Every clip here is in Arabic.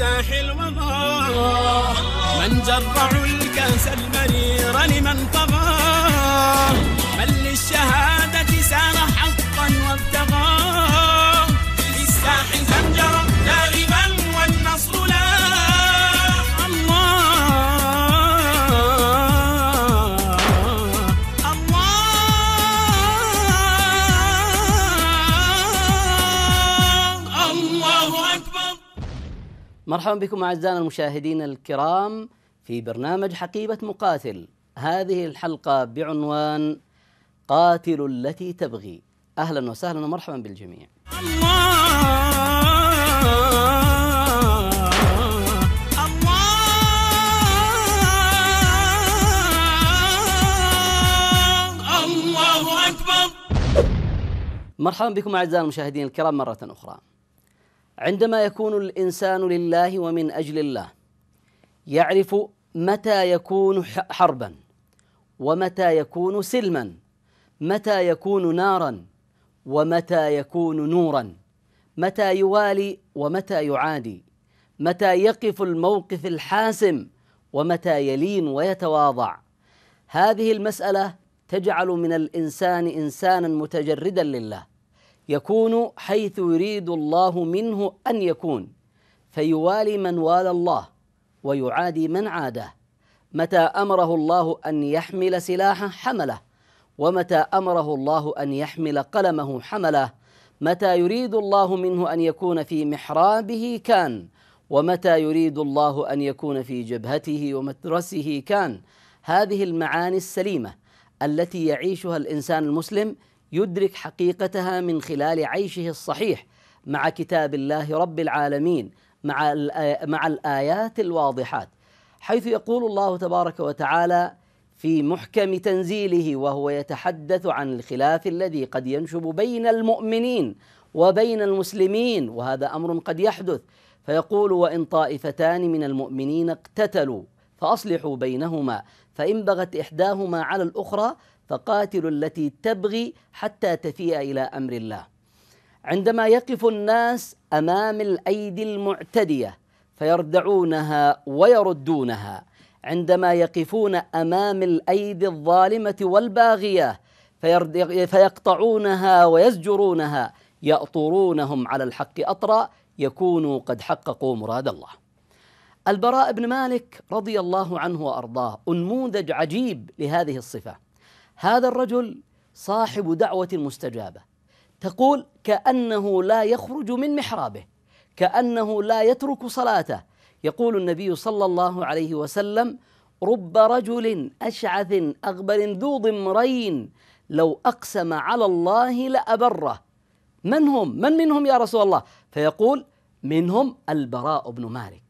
الساحل وضاع من جرع الكأس المرير لمن طغى من للشهادة سار حقا وابتغى مرحبا بكم اعزائنا المشاهدين الكرام في برنامج حقيبه مقاتل هذه الحلقه بعنوان قاتل التي تبغي اهلا وسهلا ومرحبا بالجميع مرحبا بكم اعزائي المشاهدين الكرام مره اخرى. عندما يكون الانسان لله ومن اجل الله يعرف متى يكون حربا ومتى يكون سلما متى يكون نارا ومتى يكون نورا متى يوالي ومتى يعادي متى يقف الموقف الحاسم ومتى يلين ويتواضع هذه المساله تجعل من الانسان انسانا متجردا لله يكون حيث يريد الله منه ان يكون فيوالي من والى الله ويعادي من عاده متى امره الله ان يحمل سلاحه حمله ومتى امره الله ان يحمل قلمه حمله متى يريد الله منه ان يكون في محرابه كان ومتى يريد الله ان يكون في جبهته ومدرسه كان هذه المعاني السليمه التي يعيشها الانسان المسلم يدرك حقيقتها من خلال عيشه الصحيح مع كتاب الله رب العالمين مع مع الايات الواضحات حيث يقول الله تبارك وتعالى في محكم تنزيله وهو يتحدث عن الخلاف الذي قد ينشب بين المؤمنين وبين المسلمين وهذا امر قد يحدث فيقول وان طائفتان من المؤمنين اقتتلوا فاصلحوا بينهما فان بغت احداهما على الاخرى فقاتلوا التي تبغي حتى تفيء الى امر الله عندما يقف الناس امام الايدي المعتديه فيردعونها ويردونها عندما يقفون امام الايدي الظالمه والباغيه فيقطعونها ويزجرونها يأطرونهم على الحق أطرا يكونوا قد حققوا مراد الله البراء بن مالك رضي الله عنه وأرضاه انموذج عجيب لهذه الصفة هذا الرجل صاحب دعوة مستجابة تقول كأنه لا يخرج من محرابه كأنه لا يترك صلاته يقول النبي صلى الله عليه وسلم رب رجل أشعث أغبر ذو ضمرين لو أقسم على الله لأبره من هم؟ من منهم يا رسول الله؟ فيقول منهم البراء بن مالك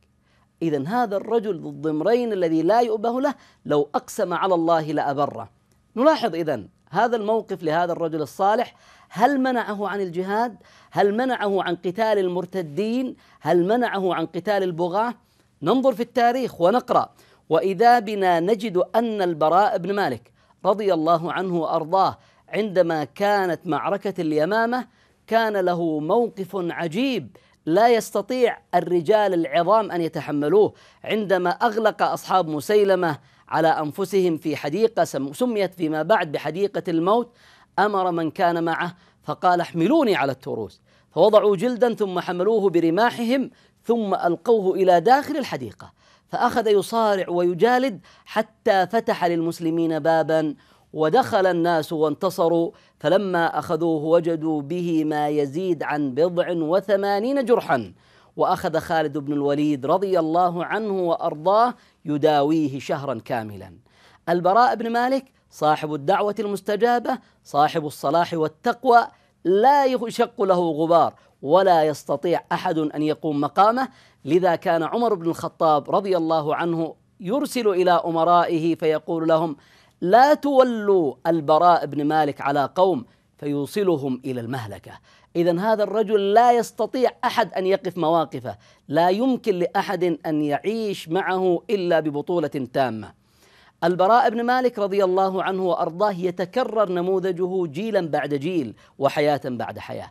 إذا هذا الرجل ذو الضمرين الذي لا يؤبه له لو أقسم على الله لأبره نلاحظ إذا هذا الموقف لهذا الرجل الصالح هل منعه عن الجهاد؟ هل منعه عن قتال المرتدين؟ هل منعه عن قتال البغاة؟ ننظر في التاريخ ونقرأ وإذا بنا نجد أن البراء بن مالك رضي الله عنه وأرضاه عندما كانت معركة اليمامة كان له موقف عجيب لا يستطيع الرجال العظام أن يتحملوه عندما أغلق أصحاب مسيلمة على انفسهم في حديقه سميت فيما بعد بحديقه الموت امر من كان معه فقال احملوني على التروس فوضعوا جلدا ثم حملوه برماحهم ثم القوه الى داخل الحديقه فاخذ يصارع ويجالد حتى فتح للمسلمين بابا ودخل الناس وانتصروا فلما اخذوه وجدوا به ما يزيد عن بضع وثمانين جرحا واخذ خالد بن الوليد رضي الله عنه وارضاه يداويه شهرا كاملا البراء بن مالك صاحب الدعوه المستجابه صاحب الصلاح والتقوى لا يشق له غبار ولا يستطيع احد ان يقوم مقامه لذا كان عمر بن الخطاب رضي الله عنه يرسل الى امرائه فيقول لهم لا تولوا البراء بن مالك على قوم فيوصلهم الى المهلكه اذا هذا الرجل لا يستطيع احد ان يقف مواقفه لا يمكن لاحد ان يعيش معه الا ببطوله تامه البراء بن مالك رضي الله عنه وارضاه يتكرر نموذجه جيلا بعد جيل وحياه بعد حياه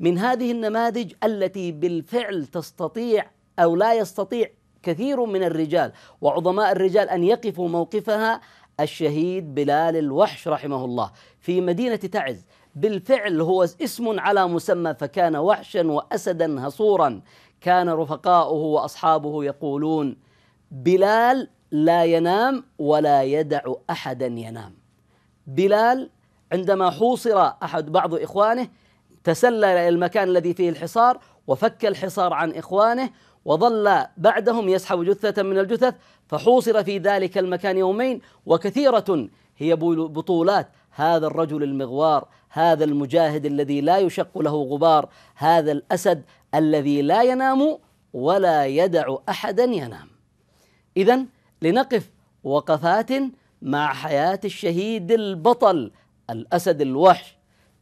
من هذه النماذج التي بالفعل تستطيع او لا يستطيع كثير من الرجال وعظماء الرجال ان يقفوا موقفها الشهيد بلال الوحش رحمه الله في مدينة تعز بالفعل هو اسم على مسمى فكان وحشا وأسدا هصورا كان رفقاؤه وأصحابه يقولون بلال لا ينام ولا يدع أحدا ينام بلال عندما حوصر أحد بعض إخوانه تسلل إلى المكان الذي فيه الحصار وفك الحصار عن إخوانه وظل بعدهم يسحب جثة من الجثث فحوصر في ذلك المكان يومين وكثيرة هي بطولات هذا الرجل المغوار هذا المجاهد الذي لا يشق له غبار هذا الأسد الذي لا ينام ولا يدع أحدا ينام إذا لنقف وقفات مع حياة الشهيد البطل الأسد الوحش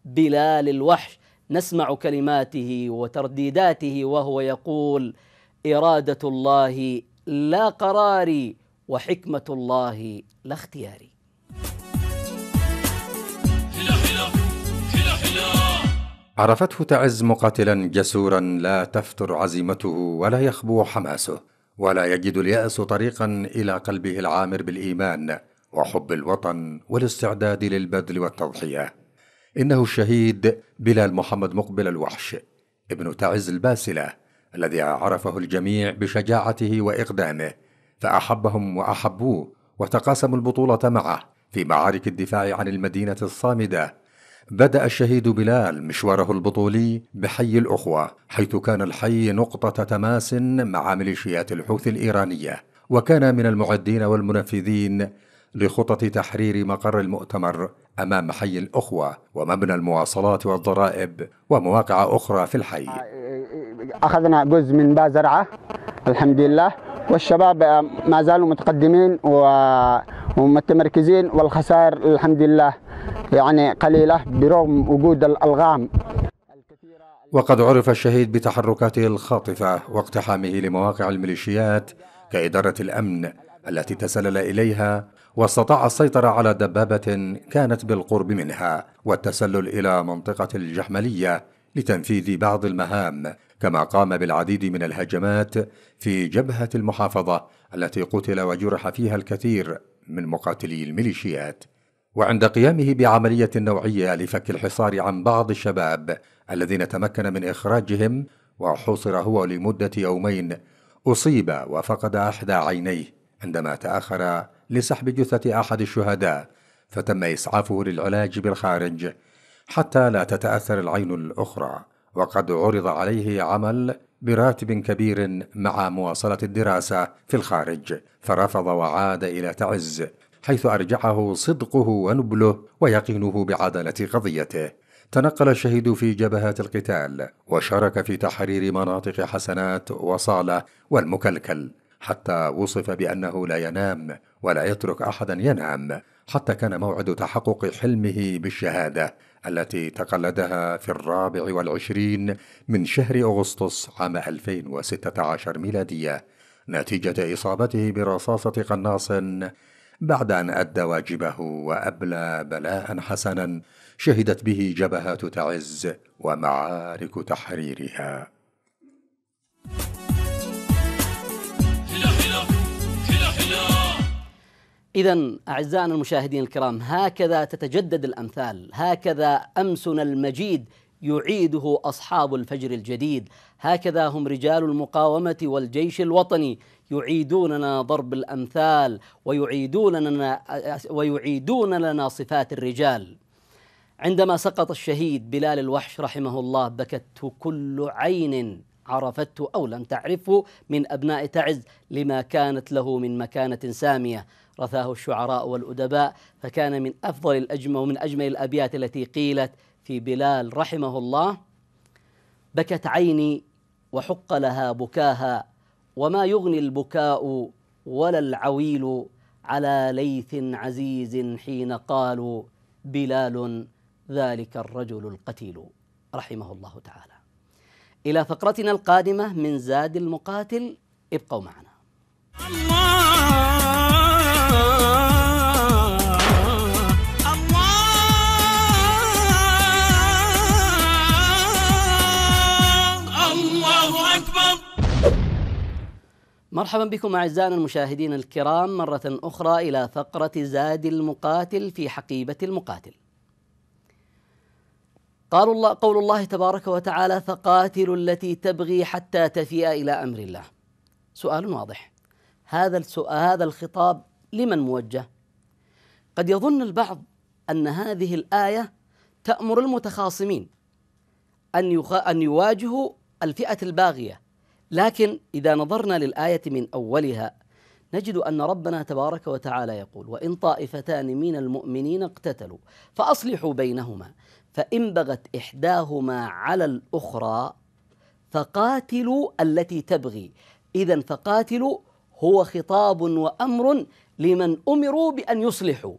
بلال الوحش نسمع كلماته وترديداته وهو يقول إرادة الله لا قراري وحكمة الله لا اختياري عرفته تعز مقاتلا جسورا لا تفتر عزيمته ولا يخبو حماسه ولا يجد الياس طريقا الى قلبه العامر بالايمان وحب الوطن والاستعداد للبذل والتضحيه انه الشهيد بلال محمد مقبل الوحش ابن تعز الباسله الذي عرفه الجميع بشجاعته واقدامه فاحبهم واحبوه وتقاسموا البطوله معه في معارك الدفاع عن المدينه الصامده بدا الشهيد بلال مشواره البطولي بحي الاخوه حيث كان الحي نقطه تماس مع ميليشيات الحوثي الايرانيه وكان من المعدين والمنفذين لخطط تحرير مقر المؤتمر أمام حي الأخوة ومبنى المواصلات والضرائب ومواقع أخرى في الحي أخذنا جزء من بازرعة الحمد لله والشباب آه، ما زالوا متقدمين ومتمركزين والخسائر الحمد لله يعني قليلة برغم وجود الألغام وقد عرف الشهيد بتحركاته الخاطفة واقتحامه لمواقع الميليشيات كإدارة الأمن التي تسلل إليها واستطاع السيطرة على دبابة كانت بالقرب منها والتسلل إلى منطقة الجحملية لتنفيذ بعض المهام كما قام بالعديد من الهجمات في جبهة المحافظة التي قتل وجرح فيها الكثير من مقاتلي الميليشيات وعند قيامه بعملية نوعية لفك الحصار عن بعض الشباب الذين تمكن من إخراجهم وحصر هو لمدة يومين أصيب وفقد أحدى عينيه عندما تأخر لسحب جثة أحد الشهداء فتم إسعافه للعلاج بالخارج حتى لا تتأثر العين الأخرى وقد عرض عليه عمل براتب كبير مع مواصلة الدراسة في الخارج فرفض وعاد إلى تعز حيث أرجعه صدقه ونبله ويقينه بعدالة قضيته تنقل الشهيد في جبهات القتال وشارك في تحرير مناطق حسنات وصالة والمكلكل حتى وصف بأنه لا ينام ولا يترك احدا ينام حتى كان موعد تحقق حلمه بالشهاده التي تقلدها في الرابع والعشرين من شهر أغسطس عام 2016 ميلادية نتيجة إصابته برصاصة قناص بعد أن أدى واجبه وأبلى بلاء حسنا شهدت به جبهات تعز ومعارك تحريرها. thank you إذا أعزائنا المشاهدين الكرام هكذا تتجدد الأمثال، هكذا أمسنا المجيد يعيده أصحاب الفجر الجديد، هكذا هم رجال المقاومة والجيش الوطني يعيدوننا ضرب الأمثال ويعيدون لنا ويعيدون لنا صفات الرجال. عندما سقط الشهيد بلال الوحش رحمه الله بكته كل عين عرفته أو لم تعرفه من أبناء تعز لما كانت له من مكانة سامية. رثاه الشعراء والأدباء فكان من أفضل الأجمل ومن أجمل الأبيات التي قيلت في بلال رحمه الله بكت عيني وحق لها بكاها وما يغني البكاء ولا العويل على ليث عزيز حين قالوا بلال ذلك الرجل القتيل رحمه الله تعالى الى فقرتنا القادمه من زاد المقاتل ابقوا معنا الله مرحبا بكم اعزائنا المشاهدين الكرام مره اخرى الى فقره زاد المقاتل في حقيبه المقاتل. قال الله قول الله تبارك وتعالى فقاتلوا التي تبغي حتى تفيء الى امر الله. سؤال واضح. هذا السؤال هذا الخطاب لمن موجه؟ قد يظن البعض ان هذه الايه تامر المتخاصمين ان ان يواجهوا الفئه الباغيه لكن إذا نظرنا للآية من أولها نجد أن ربنا تبارك وتعالى يقول: وإن طائفتان من المؤمنين اقتتلوا فأصلحوا بينهما فإن بغت إحداهما على الأخرى فقاتلوا التي تبغي إذا فقاتلوا هو خطاب وأمر لمن أمروا بأن يصلحوا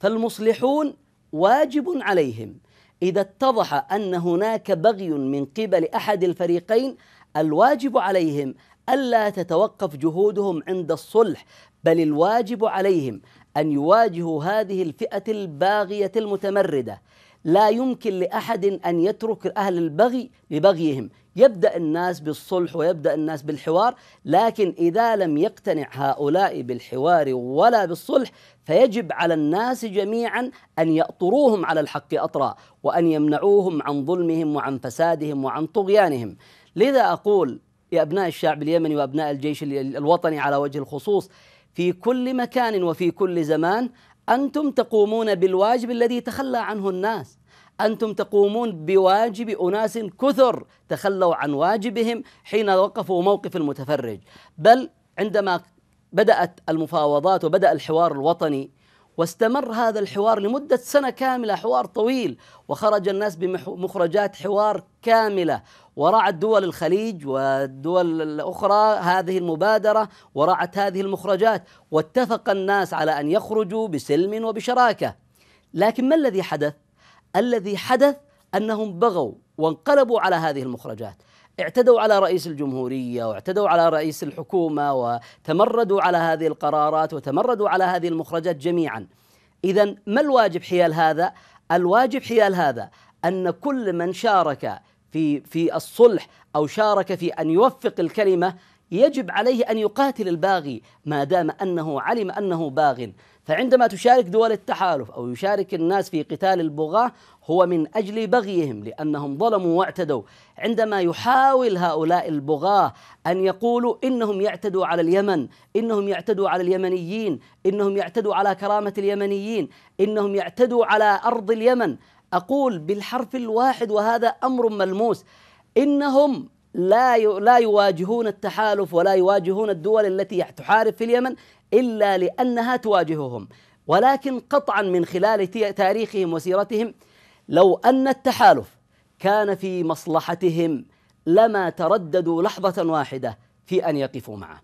فالمصلحون واجب عليهم إذا اتضح أن هناك بغي من قبل أحد الفريقين الواجب عليهم الا تتوقف جهودهم عند الصلح بل الواجب عليهم ان يواجهوا هذه الفئه الباغيه المتمرده لا يمكن لاحد ان يترك اهل البغي لبغيهم يبدا الناس بالصلح ويبدا الناس بالحوار لكن اذا لم يقتنع هؤلاء بالحوار ولا بالصلح فيجب على الناس جميعا ان ياطروهم على الحق اطرا وان يمنعوهم عن ظلمهم وعن فسادهم وعن طغيانهم لذا أقول يا أبناء الشعب اليمني وأبناء الجيش الوطني على وجه الخصوص في كل مكان وفي كل زمان أنتم تقومون بالواجب الذي تخلى عنه الناس أنتم تقومون بواجب أناس كثر تخلوا عن واجبهم حين وقفوا موقف المتفرج بل عندما بدأت المفاوضات وبدأ الحوار الوطني واستمر هذا الحوار لمدة سنة كاملة حوار طويل وخرج الناس بمخرجات حوار كاملة ورعت دول الخليج والدول الأخرى هذه المبادرة ورعت هذه المخرجات واتفق الناس على أن يخرجوا بسلم وبشراكة لكن ما الذي حدث؟ الذي حدث أنهم بغوا وانقلبوا على هذه المخرجات اعتدوا على رئيس الجمهوريه واعتدوا على رئيس الحكومه وتمردوا على هذه القرارات وتمردوا على هذه المخرجات جميعا. اذا ما الواجب حيال هذا؟ الواجب حيال هذا ان كل من شارك في في الصلح او شارك في ان يوفق الكلمه يجب عليه ان يقاتل الباغي ما دام انه علم انه باغ فعندما تشارك دول التحالف او يشارك الناس في قتال البغاة هو من اجل بغيهم لانهم ظلموا واعتدوا، عندما يحاول هؤلاء البغاة ان يقولوا انهم يعتدوا على اليمن، انهم يعتدوا على اليمنيين، انهم يعتدوا على كرامة اليمنيين، انهم يعتدوا على ارض اليمن، اقول بالحرف الواحد وهذا امر ملموس انهم لا لا يواجهون التحالف ولا يواجهون الدول التي تحارب في اليمن إلا لأنها تواجههم ولكن قطعا من خلال تاريخهم وسيرتهم لو أن التحالف كان في مصلحتهم لما ترددوا لحظة واحدة في أن يقفوا معه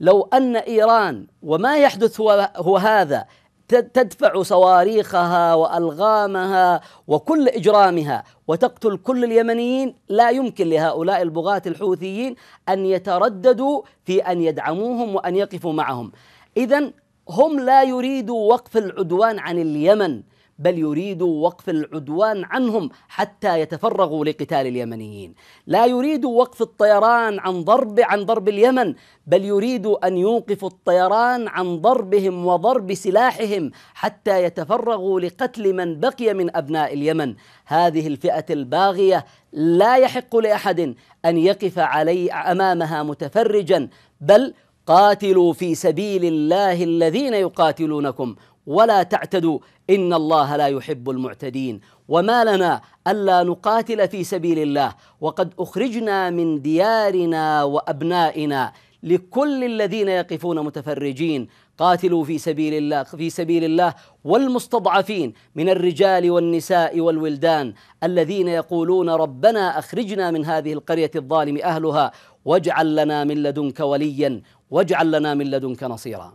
لو أن إيران وما يحدث هو, هو هذا تدفع صواريخها والغامها وكل اجرامها وتقتل كل اليمنيين لا يمكن لهؤلاء البغاة الحوثيين ان يترددوا في ان يدعموهم وان يقفوا معهم إذا هم لا يريدوا وقف العدوان عن اليمن بل يريدوا وقف العدوان عنهم حتى يتفرغوا لقتال اليمنيين لا يريدوا وقف الطيران عن ضرب عن ضرب اليمن بل يريدوا أن يوقفوا الطيران عن ضربهم وضرب سلاحهم حتى يتفرغوا لقتل من بقي من أبناء اليمن هذه الفئة الباغية لا يحق لأحد أن يقف علي أمامها متفرجا بل قاتلوا في سبيل الله الذين يقاتلونكم ولا تعتدوا ان الله لا يحب المعتدين وما لنا الا نقاتل في سبيل الله وقد اخرجنا من ديارنا وابنائنا لكل الذين يقفون متفرجين قاتلوا في سبيل الله في سبيل الله والمستضعفين من الرجال والنساء والولدان الذين يقولون ربنا اخرجنا من هذه القريه الظالم اهلها واجعل لنا من لدنك وليا واجعل لنا من لدنك نصيرا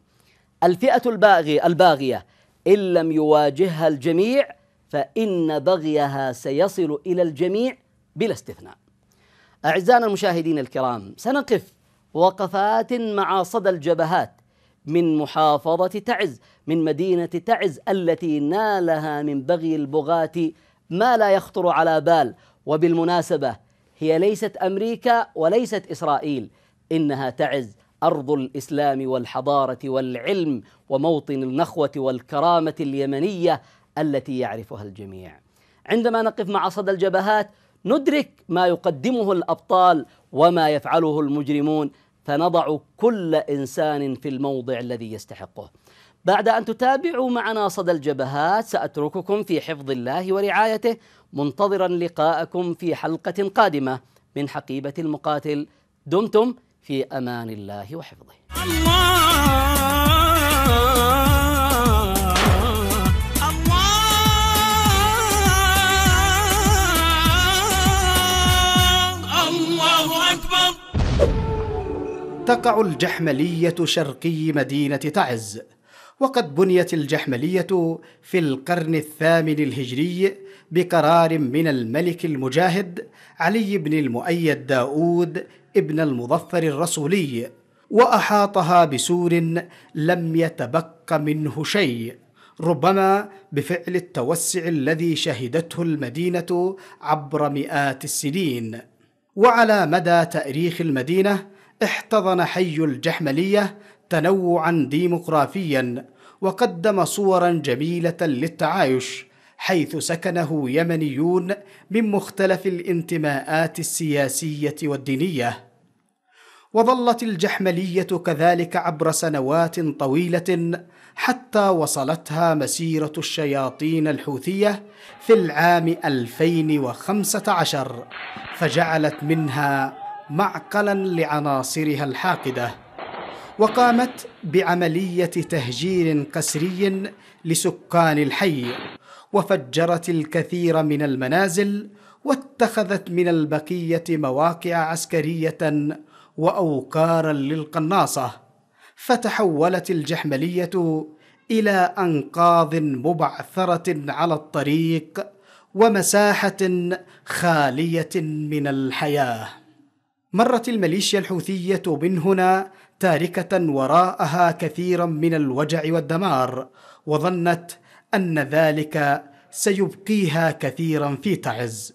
الفئة الباغي الباغية إن لم يواجهها الجميع فإن بغيها سيصل إلى الجميع بلا استثناء أعزائنا المشاهدين الكرام سنقف وقفات مع صدى الجبهات من محافظة تعز من مدينة تعز التي نالها من بغي البغاة ما لا يخطر على بال وبالمناسبة هي ليست أمريكا وليست إسرائيل إنها تعز أرض الإسلام والحضارة والعلم وموطن النخوة والكرامة اليمنية التي يعرفها الجميع. عندما نقف مع صدى الجبهات ندرك ما يقدمه الأبطال وما يفعله المجرمون فنضع كل إنسان في الموضع الذي يستحقه. بعد أن تتابعوا معنا صدى الجبهات سأترككم في حفظ الله ورعايته منتظرا لقاءكم في حلقة قادمة من حقيبة المقاتل دمتم في أمان الله وحفظه الله تقع الجحملية شرقي مدينة تعز وقد بنيت الجحملية في القرن الثامن الهجري بقرار من الملك المجاهد علي بن المؤيد داود ابن المظفر الرسولي واحاطها بسور لم يتبق منه شيء ربما بفعل التوسع الذي شهدته المدينه عبر مئات السنين وعلى مدى تاريخ المدينه احتضن حي الجحمليه تنوعا ديمقرافيا وقدم صورا جميله للتعايش حيث سكنه يمنيون من مختلف الانتماءات السياسيه والدينيه وظلت الجحمليه كذلك عبر سنوات طويله حتى وصلتها مسيره الشياطين الحوثيه في العام 2015 فجعلت منها معقلا لعناصرها الحاقده وقامت بعمليه تهجير قسري لسكان الحي وفجرت الكثير من المنازل واتخذت من البقيه مواقع عسكريه واوكارا للقناصه فتحولت الجحمليه الى انقاض مبعثره على الطريق ومساحه خاليه من الحياه مرت الميليشيا الحوثيه من هنا تاركه وراءها كثيرا من الوجع والدمار وظنت أن ذلك سيبقيها كثيرا في تعز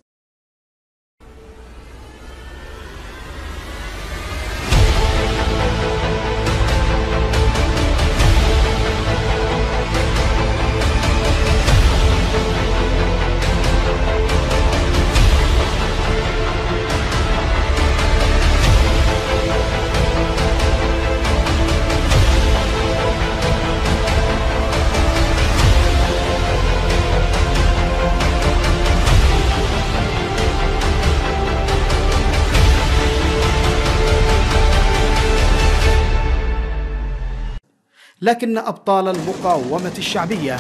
لكن أبطال المقاومة الشعبية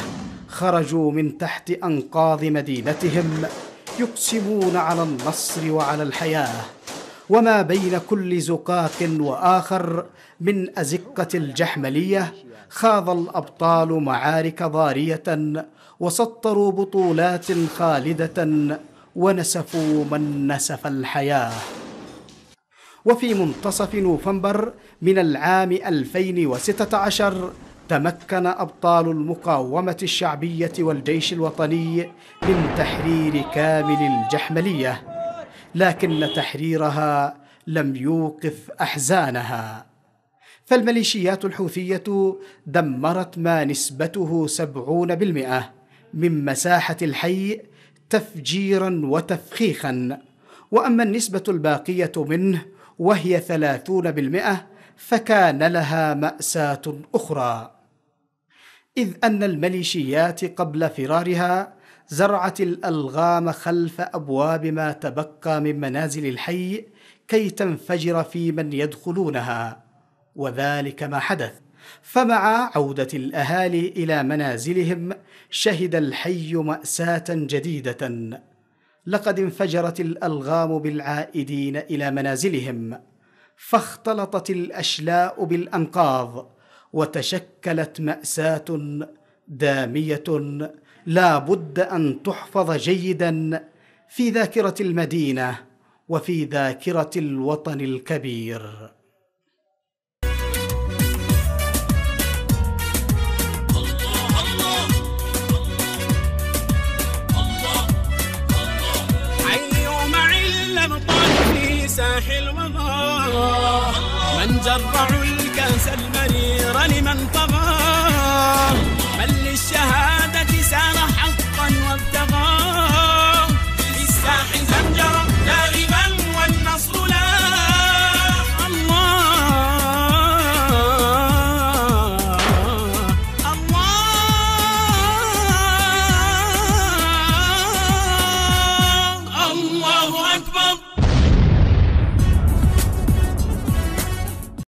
خرجوا من تحت أنقاض مدينتهم يقسمون على النصر وعلى الحياة وما بين كل زقاق وآخر من أزقة الجحملية خاض الأبطال معارك ضارية وسطروا بطولات خالدة ونسفوا من نسف الحياه وفي منتصف نوفمبر من العام 2016 تمكن أبطال المقاومة الشعبية والجيش الوطني من تحرير كامل الجحملية لكن تحريرها لم يوقف أحزانها فالميليشيات الحوثية دمرت ما نسبته 70% من مساحة الحي تفجيرا وتفخيخا وأما النسبة الباقية منه وهي ثلاثون بالمئة فكان لها مأساة أخرى إذ أن المليشيات قبل فرارها زرعت الألغام خلف أبواب ما تبقى من منازل الحي كي تنفجر في من يدخلونها وذلك ما حدث فمع عودة الأهالي إلى منازلهم شهد الحي مأساة جديدة لقد انفجرت الالغام بالعائدين الى منازلهم فاختلطت الاشلاء بالانقاض وتشكلت ماساه داميه لا بد ان تحفظ جيدا في ذاكره المدينه وفي ذاكره الوطن الكبير من جرع الكأس المرير لمن طغى من للشهادة سار حقا وابتغى